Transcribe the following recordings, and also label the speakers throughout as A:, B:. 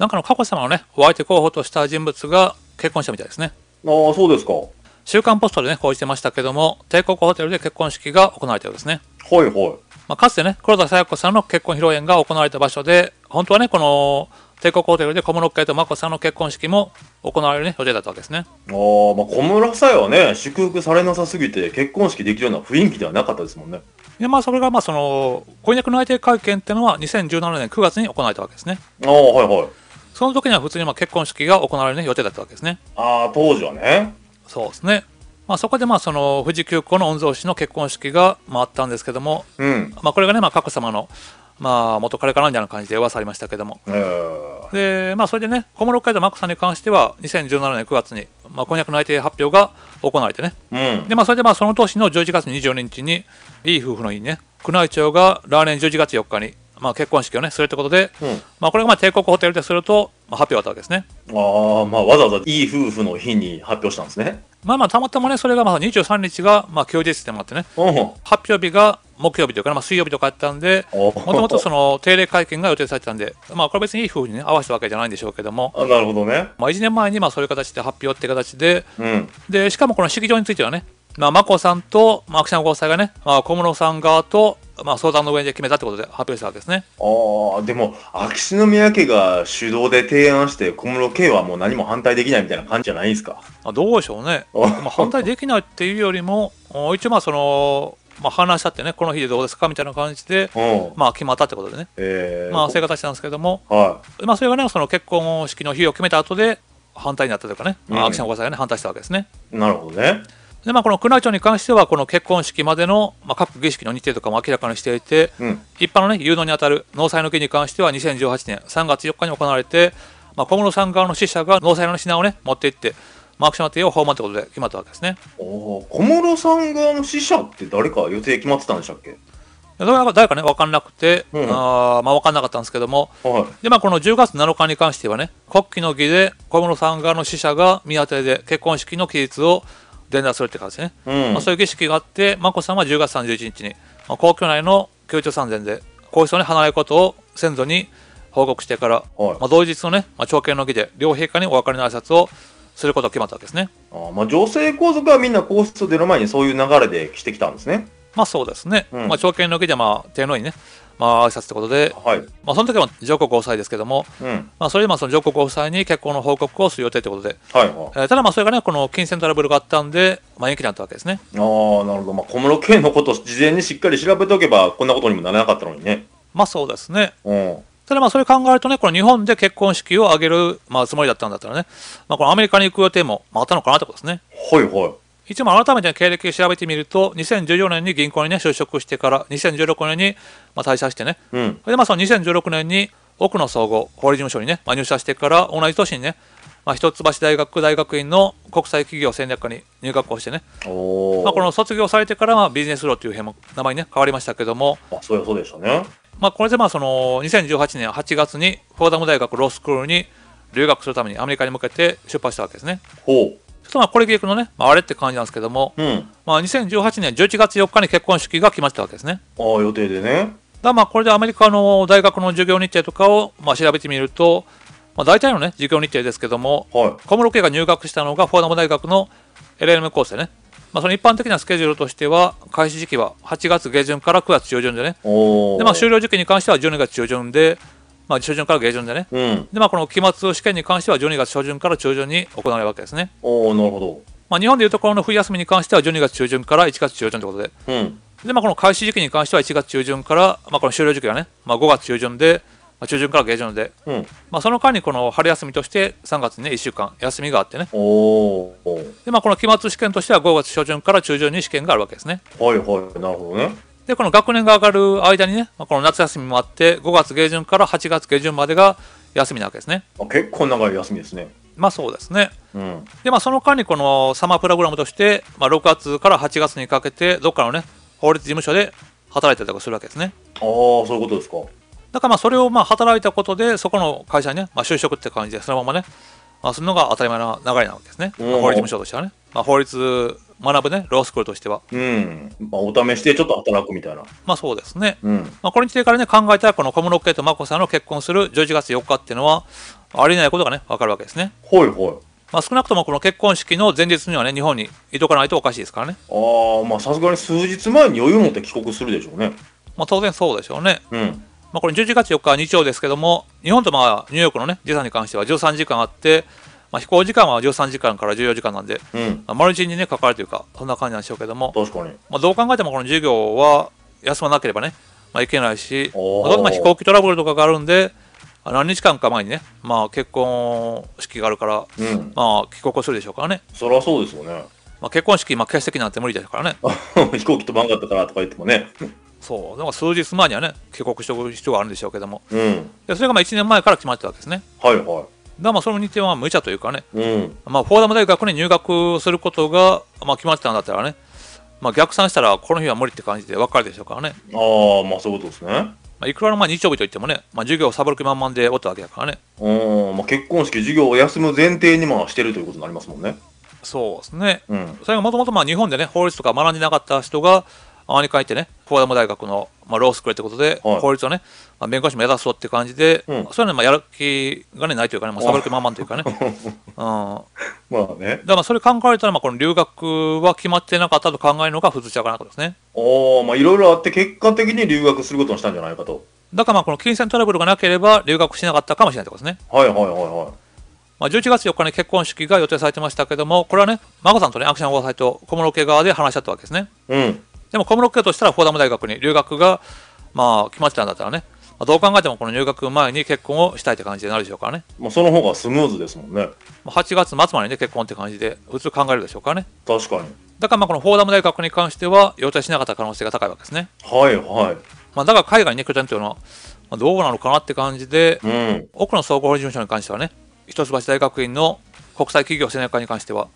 A: なんかの佳子さまのね、お相手候補とした人物が結婚したみたいですね。
B: ああ、そうですか。
A: 週刊ポストでね、報じてましたけども、帝国ホテルで結婚式が行われたようですね。はいはい。まあ、かつてね、黒田清子さんの結婚披露宴が行われた場所で、本当はね、この帝国ホテルで小室圭と眞子さんの結婚式も行われる、ね、予定だったわけですね。ああ、ま
B: あ、小室さえはね、祝福されなさすぎて、結婚式できるような雰囲気ではなかったですもんね。
A: で、まあ、それが、まあ、その、婚約内定会見っていうのは、2017年9月に行われたわけですね。
B: ああ、はいはい。
A: その時には普通にまあ結婚式が行われる予定だったわけですね。
B: ああ、当時はね。そうです
A: ね。まあ、そこでまあその富士急行の御曹司の結婚式がまあったんですけども、うん、まあ、これがね、まあ、佳子様のまあ元彼からみたいな感じで噂ありましたけども、でまあ、それでね小室海道眞子さんに関しては2017年9月に、まあ、婚約内定発表が行われてね、うん、でまあ、それでまあその年の11月2 2日にいい夫婦のいいね宮内庁が来年11月4日にまあ、結婚式をねするってことで、うん、まあ、これがまあ帝国ホテルですると、まあ、発表だったわけですね
B: ああまあわざわざいい夫婦の日に発表したんですね
A: まあまあたまたまねそれがまあ23日がまあ休日でもあってね、うん、発表日が木曜日というか、まあ、水曜日とかあったんでもともとその定例会見が予定されてたんでまあこれ別にいい夫婦にね合わせたわけじゃないんでしょうけどもあなるほどね、まあ、1年前にまあそういう形で発表って形で、うん、でしかもこの式場についてはねまあ、眞子さんと、まあ、秋山ご夫妻がね、まあ、小室さん側と、まあ、相談の上で決めたってことで発表したわけですね。
B: ああ、でも、秋篠宮家が主導で提案して、小室圭はもう何も反対できないみたいな感じじゃないですか。あどうでしょうね。まあ、
A: 反対できないっていうよりも、一応まあその、まあ、話し合ってね、この日でどうですかみたいな感じで、まあ、決まったってことでね、えー、まあ、生活したんですけども、はいまあ、それがね、その結婚式の日を決めた後で、反対になったというかね、うん、秋さんご夫妻がね、反対したわけですね。なるほどね。でまあ、この宮内庁に関してはこの結婚式までの、まあ、各儀式の日程とかも明らかにしていて、うん、一般の、ね、誘導に当たる納采の儀に関しては2018年3月4日に行われて、まあ、小室さん側の死者が納采の品を、ね、持っていってマークションの手を訪問ということで決まったわけですね
B: 小室さん側の死者っ
A: て誰か予定決まってたんでしたっけ誰かね分かんなくて、うん、あまあ、分かんなかったんですけども、はい、でまあ、この10月7日に関してはね国旗の儀で小室さん側の死者が宮邸で結婚式の期日を全するって感じですね、うん、まあ、そういう儀式があって眞子さんは10月31日に、まあ、皇居内の宮中三殿で皇室に離れることを先祖に報告してから、はい、まあ、同日のね、まあ、朝見の儀で両陛下にお別れの挨拶をすることが決まったわけですね
B: あ、まあ、女性皇族はみんな皇室を出る前にそういう流れでしてきたんですね
A: まあそうですね、うん、まあ朝見の受けでまあ天皇にね、まあ挨拶ということで、はい、まあその時は上皇ご夫妻ですけども、うん、まあそれでまあその上皇ご夫妻に結婚の報告をする予定ということで、はいはい、えただまあそれがねこの金銭トラブルがあったんで、まあ延期になったわけですね。ああなるほど、まあ
B: 小室圭のこと事前にしっかり調べておけばこんなことにもならなかったのにね。
A: まあそうですね。うんただまあそれ考えるとね、この日本で結婚式を挙げる、まあ、つもりだったんだったらね、まあ、このアメリカに行く予定も、まあ、あったのかなってことですね。はいはい。一応改めて経歴調べてみると2014年に銀行にね就職してから2016年にまあ退社してね、うん、でまあその2016年に奥野総合法理事務所にね、まあ、入社してから同じ年にね、まあ、一橋大学大学院の国際企業戦略科に入学をしてね
B: まあこの
A: 卒業されてからビジネスローという名前にね変わりましたけどもあそうそうでしたねまあこれでまあその2018年8月にフォーダム大学ロースクールに留学するためにアメリカに向けて出発したわけですねほうとまあこれ結局のね、まあ、あれって感じなんですけども、うん、まあ、2018年11月4日に結婚式が決まってたわけですね。ああ予
B: 定でね。
A: だまあこれでアメリカの大学の授業日程とかをまあ調べてみると、まあ、大体のね授業日程ですけども、はい、小室圭が入学したのがフォーダム大学の LLM コースでね、まあ、その一般的なスケジュールとしては開始時期は8月下旬から9月中旬でねで、まあ、終了時期に関しては12月中旬で、まあ、初旬から下旬でね、うん、でまあ、この期末試験に関しては12月初旬から中旬に行われるわけですね。おなるほどまあ、日本でいうところの冬休みに関しては12月中旬から1月中旬ということで、うん、でまあ、この開始時期に関しては1月中旬から、まあ、この終了時期はね、まあ、5月中旬で、まあ、中旬から下旬で、うん、まあ、その間にこの春休みとして3月に、ね、1週間休みがあってねおで、まあ、この期末試験としては5月初旬から中旬に試験があるわけですね。
B: はいはいなるほどね
A: で、この学年が上がる間にね、この夏休みもあって、5月下旬から8月下旬までが休みなわけですね。
B: 結構長い休みですね。
A: まあそうですね。うん、で、まあその間にこのサマープログラムとして、まあ6月から8月にかけて、どっかのね、法律事務所で働いたりとかするわけですね。ああ、そういうことですか。だからまあそれをまあ働いたことで、そこの会社にね、まあ、就職って感じで、そのままね、まあ、するのが当たり前の流れなわけですね。法律事務所としてはね。まあ、法律学ぶね、ロースクールとしては。うん。まあ、お試しでちょっと働くみたいな。まあ、そうですね。うん。まあ、これについてからね、考えたら、この小室圭と眞子さんの結婚する11月4日っていうのは、ありえないことがね、わかるわけですね。はいはい。まあ、少なくともこの結婚式の前日にはね、日本にいとかないとおかしいですからね。
B: ああ、まあさすがに数日前に余裕を持って帰国するでしょ
A: うね。まあ当然そうでしょうね。うん。まあこれ11月4日は日曜ですけども、日本とまあニューヨークのね、時差に関しては13時間あって、まあ、飛行時間は13時間から14時間なんで、うんまあ、にね、かかるというか、そんな感じなんでしょうけども、確かに。まあ、どう考えてもこの授業は休まなければね、まあ、いけないし、まあ、どうも飛行機トラブルとかがあるんで、何日間か前にね、まあ、結婚式があるから、うん、まあ、帰国するでしょうからね。そりゃそうですよね。まあ、結婚式、まあ、欠席なんて無理ですからね。飛行機飛ばんかったからとか言ってもね。そう、だから数日前にはね、帰国しておく必要があるんでしょうけども、うん、でそれがまあ1年前から決まってたわけですね。はいはい。が、まあ、その日程は無茶というかね、うん、まあ、フォーダム大学に入学することが、まあ、決まってたんだったらね、まあ、逆算したら、この日は無理って感じで分かるでしょうからね。ああ、まあそういうことですね。まあ、いくらのま日曜日といってもね、まあ、授業をサボる気満々でおったわけだからね。
B: うん、まあ、結婚式、授業を休む前提にもしてるということになりますもんね。そうですね。うん、
A: それがもともと日本でね、法律とか学んでなかった人が、アーニカに行ってね、フォーダム大学の、まあ、ロースクールってことで、はい法律をね、まあ、弁護士もやだそうって感じで、うんそういうのまあやる気が、ね、ないというかね、まあ、サボる気満々というかね。うんまあねだ。からそれ考えたら、まあ、この留学は決まってなかったと考えるのが普通ちゃうかなとですね。
B: おあ、まあいろいろあって、結果的に留学することにしたんじゃないかと。
A: だからまあこの金銭トラブルがなければ留学しなかったかもしれないということですね。はいはいはいはまあ、11月4日に結婚式が予定されてましたけども、これはね、眞子さんとね、アクションオーサイト、小室家側で話し合ったわけですね。うん。でも小室家としたらフォーダム大学に留学が、まあ、決まってたんだったらね、まあ、どう考えてもこの入学前に結婚をしたいって感じになるでしょうからね。まあ、そ
B: の方がスムーズですもんね。
A: まあ、8月末までに、ね、結婚って感じで、普通考えるでしょうからね。確かに。だからまあこのフォーダム大学に関しては、予定しなかった可能性が高いわけですね。はいはい。まあ、だから海外に、拠点というのは、まあ、どうなのかなって感じで、うん、奥の総合事務所に関してはね、一橋大学院の国際企業青年会に関しては、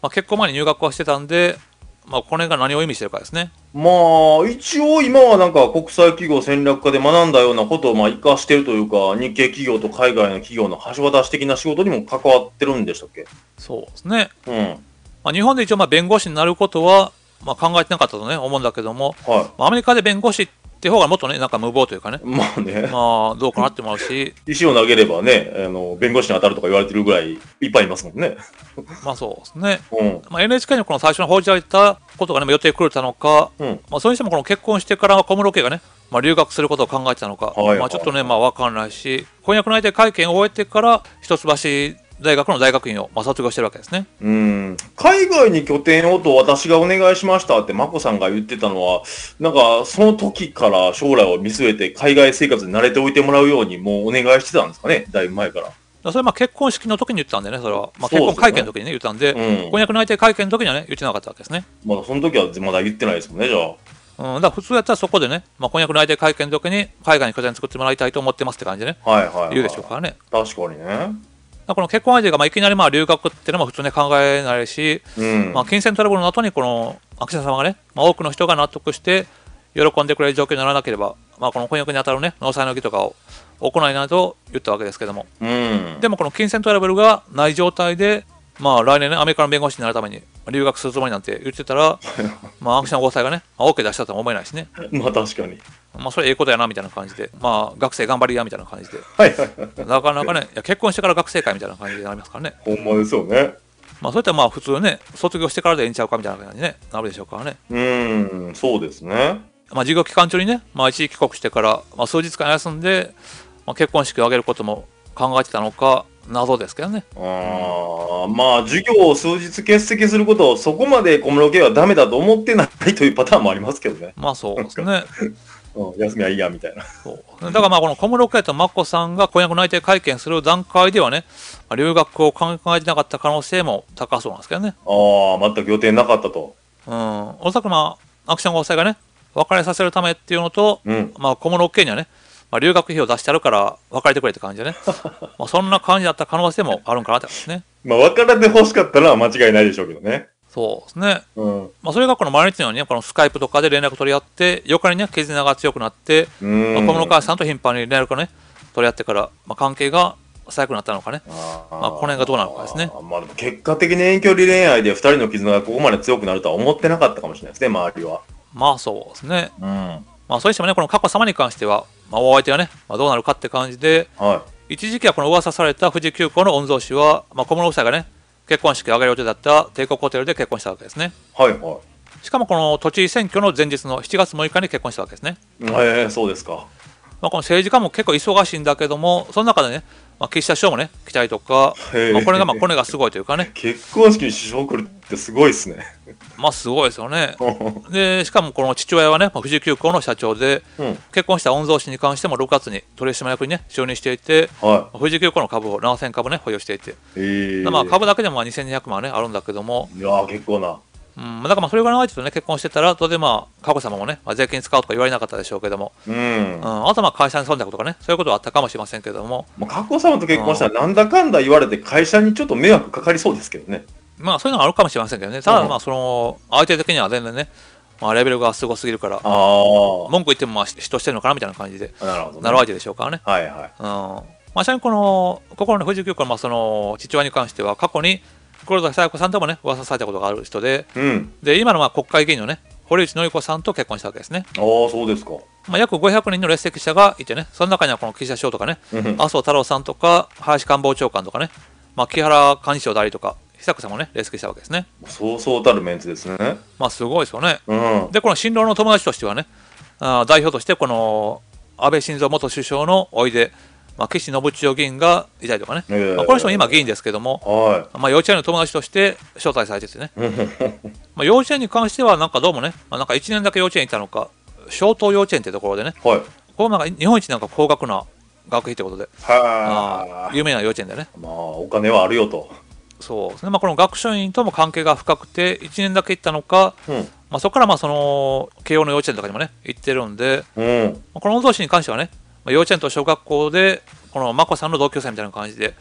A: まあ、結婚前に入学はしてたんで、まあ、これが何を意味してるかですね。
B: まあ、一応今はなんか国際企業戦略家で学んだようなことをまあ活かしてるというか、日系企業と海外の企業の橋渡し的な仕事にも関わってるんでしたっけ
A: そうですね。うん。まあ、日本で一応まあ弁護士になることは、まあ、考えてなかったとね、思うんだけども、はい、まあアメリカで弁護士ってっていう方がもっとね、なんか無謀というかね、まあね、まあ、どうかなってもあし、石を投げれば
B: ね、あの、弁護士に当たるとか言われてるぐらいいっぱいいます
A: もんね。まあそうですね。うんまあ、NHK のこの最初の報じられたことがね、予定狂れたのか、うんまあ、それにしてもこの結婚してから小室家がね、まあ、留学することを考えてたのか、はい、まあ、ちょっとね、まあ、わかんないし、婚約内定会見を終えてから、一橋大学の大学院を、まあ、卒業してるわけですね。
B: うん海外に拠点をと私がお願いしましたって眞子さんが言ってたのは、なんかその時から将来を見据えて海外生活に慣れておいてもらうようにもうお願いしてたんですかね、だいぶ前から。
A: それまあ結婚式の時に言ったんでね、それは。まあ、結婚会見の時にね、言ったんで、ねうん、婚約内定会見の時にはね、言ってなかったわけですね。
B: まだその時はまだ言ってないですもんね、じゃ
A: あ。うん、だ普通やったらそこでね、まあ、婚約内定会見の時に海外に拠点作ってもらいたいと思ってますって感じでね、はいはい、い、言うでしょうからね。確かにね。この結婚相手がまあいきなりまあ留学っていうのも普通に考えないし、うん、まあ、金銭トラブルの後にこの秋田様がね、まあ、多くの人が納得して喜んでくれる状況にならなければ、まあ、この婚約に当たるね納采の儀とかを行いなと言ったわけですけども、うん、でもこの金銭トラブルがない状態で、まあ、来年、ね、アメリカの弁護士になるために留学するつもりなんて言ってたら、まあ、ンクシャン夫妻がね、オあ、OK 出したとは思えないしね。まあ確かに。まあそれええことやなみたいな感じで、まあ学生頑張りやみたいな感じで。はいはい。なかなかね、いや結婚してから学生会みたいな感じになりますからね。ほんまですよね。まあそういったまあ普通ね、卒業してからでええんちゃうかみたいな感じに、ね、なるでしょうからね。うん、そうですね。まあ授業期間中にね、まあ一時帰国してから、まあ数日間休んで、まあ、結婚式を挙げることも考えてたのか、謎ですけどね。あまあ、授業を数日欠席することをそこま
B: で小室家はダメだと思ってないというパターンもありますけどね。まあそうですね。うん、休みはいいやみたいなそう
A: だからまあこの小室圭と眞子さんが婚約内定会見する段階ではね、留学を考えてなかった可能性も高そうなんですけどね
B: ああ全く予定な
A: かったとうんおそらくまあアクション合成がね別れさせるためっていうのと、うん、まあ小室圭にはねまあ、留学費を出してあるから別れてくれって感じでね、まあ、そんな感じだった可能性もあるんかなって感じですね。
B: まあ別れてほしかったら間違いないでしょうけど
A: ね。そうですね。うん、まあ、それがこの毎日のように、ね、このスカイプとかで連絡取り合って、横にね、絆が強くなって、
B: まあ、小室川
A: さんと頻繁に連絡をね、取り合ってから、まあ、関係が最悪になったのかね、あまあ、この辺がどうなのかですね。あまあ、結
B: 果的に遠距離恋愛で2人の絆がここまで強くなるとは思ってなかったかもしれないですね、周りは。
A: まあそうですね。うん、まあ、それにしてもね、この佳子様に関しては、まあ、お相手がね、まあ、どうなるかって感じで、はい、一時期はこの噂された富士急行の御曹司は、まあ、小室夫妻がね結婚式を挙げる予定だった帝国ホテルで結婚したわけですね。はい、はい、しかもこの都知事選挙の前日の7月6日に結婚したわけですね。えー、そうですか、まあ、この政治家も結構忙しいんだけどもその中でねまあ、岸田首相もね、来たりとか、まあ、これがまあコネがすごいというかね。結婚式に首相来るってすごいですね。まあすごいですよね。で、しかもこの父親はね、富士急行の社長で、うん、結婚した御曹司に関しても6月に取締役にね、就任していて、はい、富士急行の株を7000株ね、保有していて、まあ株だけでも2200万ね、あるんだけども、いや結構な。うん、だからまあそれぐらいの相手とね、結婚してたら、当然まあ、佳子さまもね、まあ、税金使うとか言われなかったでしょうけども、うん、うん、あとまあ会社にだことかね、そういうことはあったかもしれませんけども。
B: 佳子さまと結婚したら、なんだかんだ言われて、会社にちょっと迷惑かかりそうですけどね。
A: うん、まあ、そういうのがあるかもしれませんけどね、ただまあ、その、相手的には全然ね、まあ、レベルがすごすぎるから、文句言ってもまあ、人してるのかなみたいな感じで、なるほど、ね、なるわけでしょうからね。はいはい。うん。まあ、ちなみにこの、心の富士急行の、まあ、その、父親に関しては、過去に、黒崎沙耶子さんともね噂されたことがある人でうん、で今のまあ国会議員のね堀内典子さんと結婚したわけですね。
B: あそうですか、
A: まあ、約500人の列席者がいてねその中にはこの岸田首相とかね、うん、麻生太郎さんとか林官房長官とかね、まあ、木原幹事長代理とか久久さんもね列席したわけですね。そうそうたるメンツですね。まあすごいですよね。うん、でこの新郎の友達としてはねあ代表としてこの安倍晋三元首相のおいでまあ、岸信千代議員がいたりとかね、え
B: ー、まあ、この人も今、議
A: 員ですけども、はい、まあ、幼稚園の友達として招待されててね、まあ幼稚園に関しては、なんかどうもね、まあ、なんか1年だけ幼稚園にいたのか、小東幼稚園ってところでね、はい、ここなんか日本一なんか高額な学費ということで、はあ、有名な幼稚園だよね。まあ、お金はあるよと。そうですねまあ、この学習院とも関係が深くて、1年だけ行ったのか、うん、まあ、そこからまあその慶応の幼稚園とかにもね、行ってるんで、うんまあ、この御曹司に関してはね、まあ、幼稚園と小学校でこの眞子さんの同級生みたいな感じで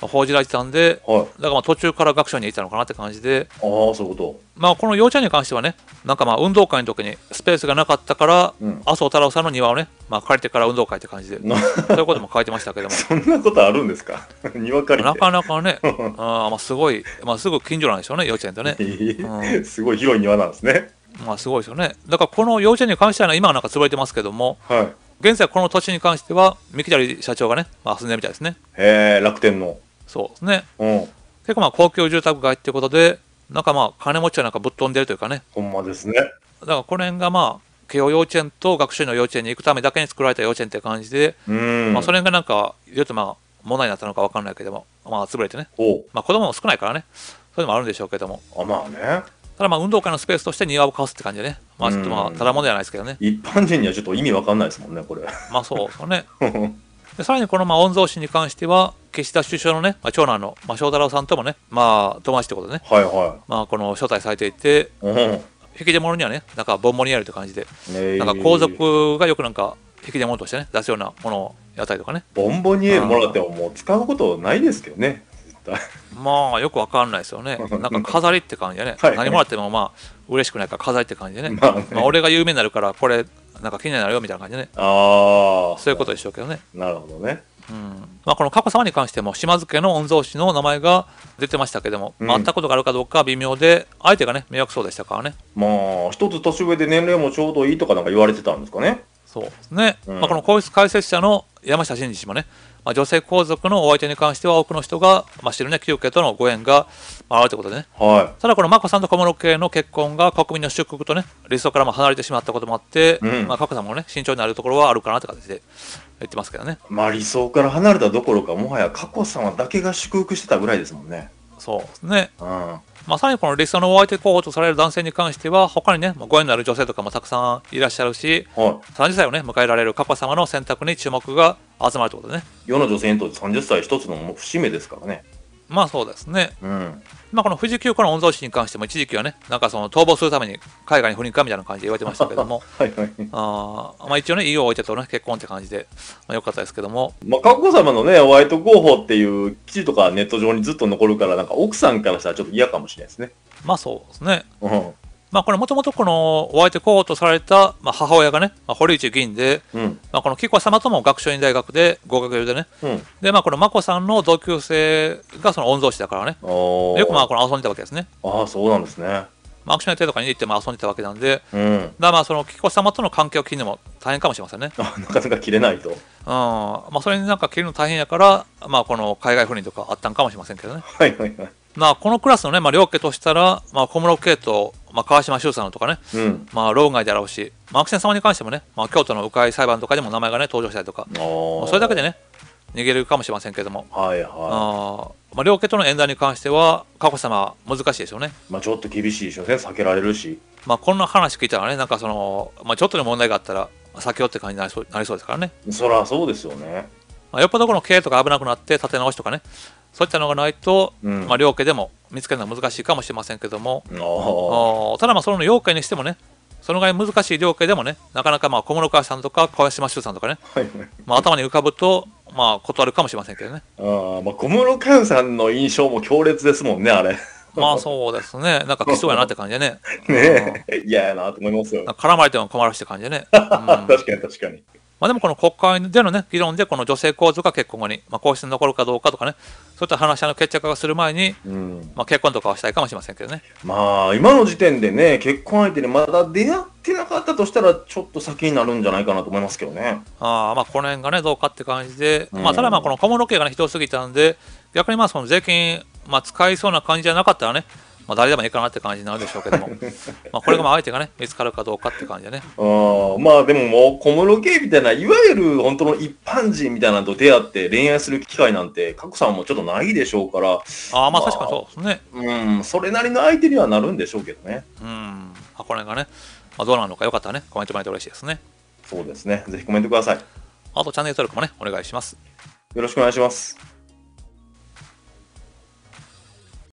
A: 報じられてたんで、はい、だからまあ途中から学長に行ったのかなって感じで
B: あそういうこと、
A: まあ、この幼稚園に関してはねなんかまあ運動会の時にスペースがなかったから、うん、麻生太郎さんの庭をね、まあ、借りてから運動会って感じでそういうことも書いてましたけども そんなことあるんですか庭借りなかなかねあ まあすごい、まあ、すぐ近所なんでしょうね幼稚園とね、うん、す
B: ごい広い庭なんですね
A: まあすごいですよねだからこの幼稚園に関しては、ね、今はなんか潰れてますけども、はい、現在この土地に関しては三木谷社長がね、まあ、住んでるみたいですね
B: へえ楽天の
A: そうですね、うん、結構まあ公共住宅街っていうことでなんかまあ金持ちはなんかぶっ飛んでるというかねほんまですねだからこの辺がまあ慶応幼稚園と学習の幼稚園に行くためだけに作られた幼稚園って感じで、まあ、それがなんかいろいとまあ問題になったのか分かんないけどもまあ潰れてねまあ子供も少ないからねそういうのもあるんでしょうけどもあまあねただまあ運動会のスペースとして庭をかわすって感じでね、まあちょっとまあただものじゃないですけどね。
B: 一般人にはちょっと意味わかんないです
A: もんね、これ。まあそうですね。でさらにこのまあ御曹司に関しては、岸田首相のね、まあ、長男の、まあ、翔太郎さんともね、まあ友達ってことでね、はいはい。まあこの招待されていて、うん、引き出物にはね、なんかボンボニエルって感じで、ね、なんか皇族がよくなんか引き出物としてね、出すようなものをやったりとかね。
B: ボンボニエルもらってももう使うことないですけどね。
A: ったまあよくわかんないですよね なんか飾りって感じでねはい、何もらってもまあ嬉しくないから飾りって感じでね,、まあ、ね、まあ俺が有名になるからこれなんか気になるよみたいな感じでねああそういうことでしょうけどねなるほどねうんまあ、この佳子さまに関しても島津家の御曹司の名前が出てましたけども、うん会ったことがあるかどうかは微妙で相手がね迷惑そうでしたからね
B: まあ一つ年上で年齢もちょうどいいとかなんか言われてたんですかね
A: そうですね、うん、まあ、この皇室解説者の山下真司氏もね、まあ、女性皇族のお相手に関しては多くの人が、まあ、知るね旧家とのご縁があるということでね、はい、ただこの眞子さんと小室家の結婚が国民の出国とね理想からも離れてしまったこともあって、うん、まあ、佳子さんもね慎重になるところはあるかなってじで言ってますけどね
B: まあ理想から離れたどころかもはや佳子さんだけが祝福してたぐらいですもんね
A: そうですね。うん。まあ、さらにこの理想のお相手候補とされる男性に関しては、他にね、ご縁のある女性とかもたくさんいらっしゃるし、はい、30歳をね、迎えられる佳子様の選択に注目が集まるってことね。
B: 世の女性にとって30歳一つの節目で
A: すからね。まあそうですね。うん。まあこの富士急行の御曹司に関しても一時期はね、なんかその逃亡するために海外に赴任かみたいな感じで言われてましたけども、はいはい、あまあ一応ね、家を置いてとね、結婚って感じで、まあ、よかったですけども。
B: まあ、佳子様のね、ホワイト候補っていう記事とかネット上にずっと残るから、なんか奥さんからしたらちょっと嫌かもしれないですね。
A: まあそうですね。うん。まあ、これもともとこのお相手候補とされた、まあ、母親がね、まあ、堀内議員で、うん、まあ、この紀子様とも学習院大学で合格でね、うん、で、まあ、この眞子さんの同級生がその御曹司だからね、よくまあこの遊んでたわけですね。ああ、そうなんですね。まあ、アクション予定とかに行ってまあ遊んでたわけなんで、うん、だまあその紀子様との関係を切るのも大変かもしれませんね。なか
B: なか切れないと。うん
A: まあ、それになんか切るの大変やから、まあ、この海外赴任とかあったんかもしれませんけどね。
B: はいはいはい
A: まあ、このクラスのね、まあ、両家としたら、まあ、小室圭とまあ、川島修さんとかね、うん、まあ、論外であろうし、まあ、アクセン様に関してもね、まあ、京都の迂回裁判とかでも名前がね登場したりとか、それだけでね逃げるかもしれませんけども、はいはいあまあ、両家との縁談に関しては佳子さま難しいでしょうね、
B: まあ、ちょっと厳しいでしょうね避け
A: られるし、まあ、こんな話聞いたらねなんかその、まあ、ちょっとでも問題があったら避けようって感じになりそうなりそうですからねそりゃそうですよね、まあ、よっぽどこの経営とか危なくなって立て直しとかね、そういったのがないと、うん、まあ、両家でも見つけるのは難しいかもしれませんけどもただまあその両家にしてもねそのぐらい難しい両家でもねなかなかまあ小室川さんとか川島修さんとかね、はいはい、まあ、頭に浮かぶとまあ断るかもしれませんけどね
B: あ、まあ、小室川さんの印象も強烈ですもんねあれ。
A: まあそうですね。なんかそうやなって感じでね。ねえ、嫌やなと思いますよ。絡まれても困るしって感じでね。うん、確かに確かに。まあ、でもこの国会での、ね、議論でこの女性構図が結婚後に、まあ、皇室に残るかどうかとかねそういった話し合いの決着がする前に、うん、まあ、結婚とかはしたいかもしれませんけどね
B: まあ今の時点でね結婚相手にまだ出会ってなかったとしたらちょっと先になるんじゃないかなと思いますけど
A: ねああ、まあこの辺がねどうかって感じで、うん、まあ、ただまあこの小室家がねひどすぎたんで逆にまあその税金、まあ、使いそうな感じじゃなかったらねまあ、誰でもいいかなって感じになるでしょうけども、まあこれが相手がね、見つかるかどうかって感じでね。
B: あまあでももう、小室圭みたいな、いわゆる本当の一般人みたいなのと出会って恋愛する機会なんて、賀来さんもちょっとな
A: いでしょうから。ああ、まあ確かにそ
B: うですね。うん、それなりの相手にはなるんで
A: しょうけどね。うん、まこれがね、まあ、どうなのかよかったらね、コメントもらえて嬉しいですね。そうですね、ぜひコメントください。あとチャンネル登録もね、お願いします。よろしくお願いします。